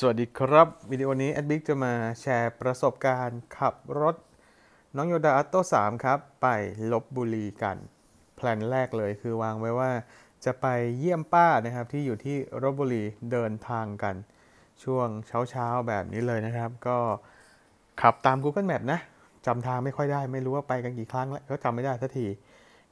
สวัสดีครับ วิดีโอนี้แอดบิ๊กจะมาแชร์ประสบการณ์ขับรถน้องโยดาอัตโต้3ครับ ไปลบบุรีกัน แพลนแรกเลยคือวางไว้ว่าจะไปเยี่ยมป้านะครับ ที่อยู่ที่ลบบุรีเดินทางกัน ช่วงเช้าๆแบบนี้เลยนะครับ ก็ขับตาม Google Map นะจำทางไม่ค่อยได้ ไม่รู้ว่าไปกันกี่ครั้งแล้ว ก็จำไม่ได้สักที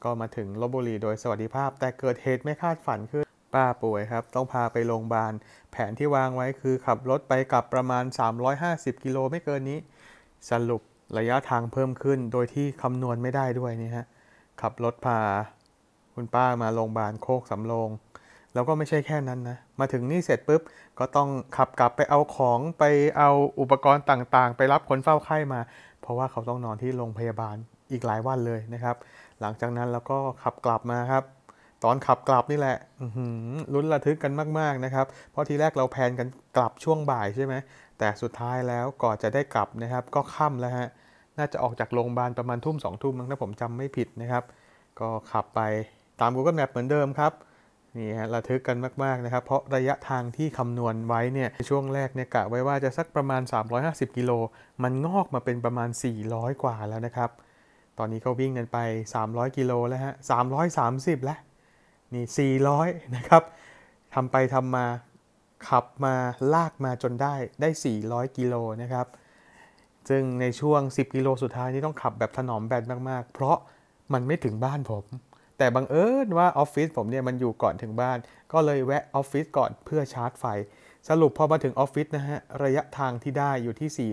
ก็มาถึงลบบุรีโดยสวัสดิภาพ แต่เกิดเหตุไม่คาดฝันขึ้นป้าป่วยครับต้องพาไปโรงพยาบาล แผนที่วางไว้คือ ขับรถไปกลับประมาณ 350กิโลไม่เกินนี้ สรุประยะทางเพิ่มขึ้น โดยที่คำนวณไม่ได้ด้วยนี่ฮะขับรถพา คุณป้ามาโรงพยาบาลโคกสำโรงแล้วก็ไม่ใช่แค่นั้นนะ มาถึงนี่เสร็จปุ๊บ ก็ต้องขับกลับไปเอาของไปเอาอุปกรณ์ต่างๆ ไปรับคนเฝ้าไข้มา เพราะว่าเขาต้องนอนที่โรงพยาบาลอีกหลายวันเลยนะครับ หลังจากนั้นเราก็ขับกลับมาครับตอนขับกลับนี่แหละลุ้นระทึกกันมาก ๆ นะครับ เพราะทีแรกเราแพนกันกลับช่วงบ่ายใช่ไหม แต่สุดท้ายแล้วก่อนจะได้กลับนะครับ ก็ค่ำแล้วฮะ น่าจะออกจากโรงพยาบาลประมาณทุ่มสองทุ่มถ้าผมจำไม่ผิดนะครับ ก็ขับไปตาม Google Map เหมือนเดิมครับ นี่ฮะ ระทึกกันมากๆนะครับ เพราะระยะทางที่คำนวณไว้เนี่ยช่วงแรกเนี่ยกะไว้ว่าจะสักประมาณ 350กิโล มันงอกมาเป็นประมาณ 400 กว่าแล้วนะครับ ตอนนี้ก็วิ่งกันไป 300กิโลแล้วฮะ330 แล้วนี่ 400 นะครับทำไปทำมาขับมาลากมาจนได้ได้ 400 กิโลนะครับ ซึ่งในช่วง 10 กิโลสุดท้ายนี่ต้องขับแบบถนอมแบตมาก ๆ เพราะมันไม่ถึงบ้านผม แต่บังเอิญว่าออฟฟิศผมเนี่ยมันอยู่ก่อนถึงบ้าน ก็เลยแวะออฟฟิศก่อนเพื่อชาร์จไฟ สรุปพอมาถึงออฟฟิศนะฮะ ระยะทางที่ได้อยู่ที่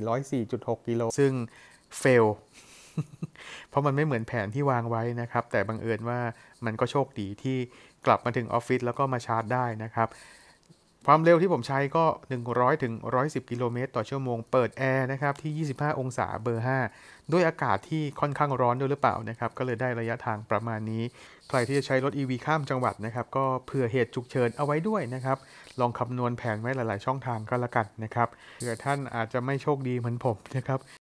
404.6 กิโล ซึ่งเฟลเพราะมันไม่เหมือนแผนที่วางไว้นะครับ แต่บังเอิญว่ามันก็โชคดีที่กลับมาถึงออฟฟิศแล้วก็มาชาร์จได้นะครับ ความเร็วที่ผมใช้ก็ 100ถึง110กิโลเมตรต่อชั่วโมงเปิดแอร์นะครับ ที่ 25 องศาเบอร์ 5 ด้วยอากาศที่ค่อนข้างร้อนด้วยหรือเปล่านะครับ ก็เลยได้ระยะทางประมาณนี้ ใครที่จะใช้รถ EV ข้ามจังหวัดนะครับก็เผื่อเหตุฉุกเฉินเอาไว้ด้วยนะครับลองคำนวณแผนไว้หลายๆช่องทางก็แล้วกันนะครับเผื่อท่านอาจจะไม่โชคดีเหมือนผมนะครับ